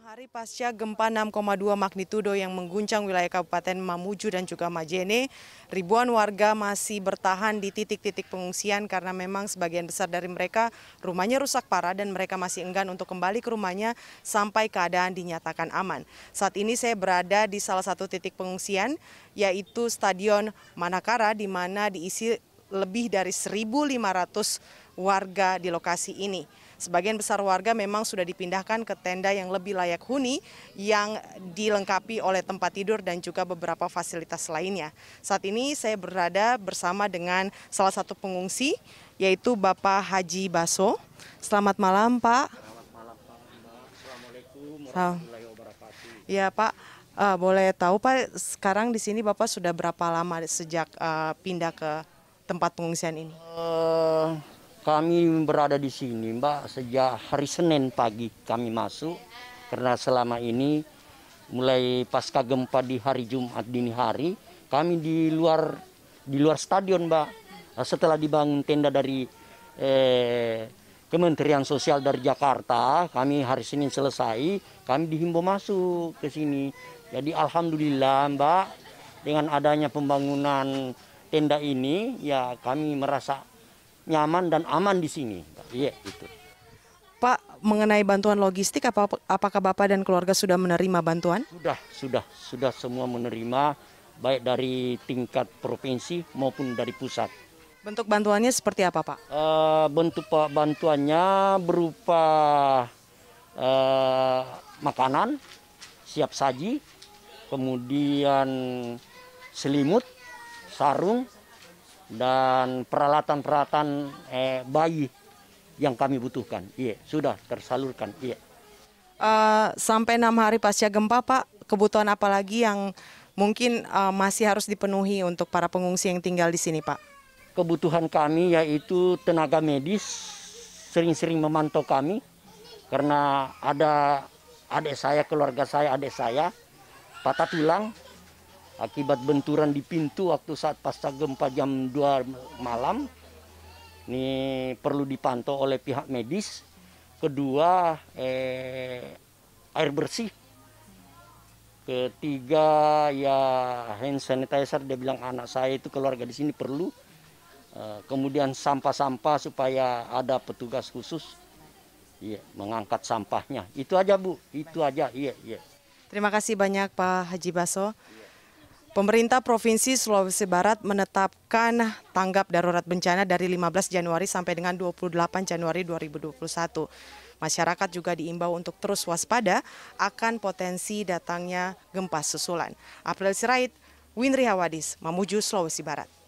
hari pasca gempa 6,2 magnitudo yang mengguncang wilayah Kabupaten Mamuju dan juga Majene, ribuan warga masih bertahan di titik-titik pengungsian karena memang sebagian besar dari mereka rumahnya rusak parah dan mereka masih enggan untuk kembali ke rumahnya sampai keadaan dinyatakan aman. Saat ini saya berada di salah satu titik pengungsian yaitu Stadion Manakara di mana diisi lebih dari 1.500 warga di lokasi ini. Sebagian besar warga memang sudah dipindahkan ke tenda yang lebih layak huni yang dilengkapi oleh tempat tidur dan juga beberapa fasilitas lainnya. Saat ini saya berada bersama dengan salah satu pengungsi yaitu Bapak Haji Baso. Selamat malam Pak. Selamat malam Pak. Assalamualaikum warahmatullahi wabarakatuh. Ya Pak, uh, boleh tahu Pak sekarang di sini Bapak sudah berapa lama sejak uh, pindah ke tempat pengungsian ini? Uh, kami berada di sini, Mbak, sejak hari Senin pagi kami masuk karena selama ini mulai pasca gempa di hari Jumat dini hari kami di luar di luar stadion, Mbak. Eh, setelah dibangun tenda dari eh, Kementerian Sosial dari Jakarta, kami hari Senin selesai, kami dihimbau masuk ke sini. Jadi alhamdulillah Mbak, dengan adanya pembangunan tenda ini ya kami merasa nyaman dan aman di sini. Iya, itu. Pak, mengenai bantuan logistik apa apakah Bapak dan keluarga sudah menerima bantuan? Sudah, sudah, sudah semua menerima baik dari tingkat provinsi maupun dari pusat. Bentuk bantuannya seperti apa, Pak? Uh, bentuk bantuannya berupa uh, makanan siap saji, kemudian selimut, sarung dan peralatan-peralatan eh, bayi yang kami butuhkan. Iya, sudah tersalurkan. Iya. Uh, sampai enam hari pasca gempa, Pak, kebutuhan apa lagi yang mungkin uh, masih harus dipenuhi untuk para pengungsi yang tinggal di sini, Pak? Kebutuhan kami yaitu tenaga medis sering-sering memantau kami karena ada adik saya, keluarga saya, adik saya patah tulang akibat benturan di pintu waktu saat pasca gempa jam 2 malam. Ini perlu dipantau oleh pihak medis. Kedua, eh, air bersih. Ketiga, ya hand sanitizer. Dia bilang anak saya itu keluarga di sini perlu. Eh, kemudian sampah-sampah supaya ada petugas khusus iya, mengangkat sampahnya. Itu aja Bu, itu aja. Iya, iya. Terima kasih banyak Pak Haji Baso. Pemerintah Provinsi Sulawesi Barat menetapkan tanggap darurat bencana dari 15 Januari sampai dengan 28 Januari 2021. Masyarakat juga diimbau untuk terus waspada akan potensi datangnya gempa susulan. April Sirait, Winri Hawadis, Mamuju, Sulawesi Barat.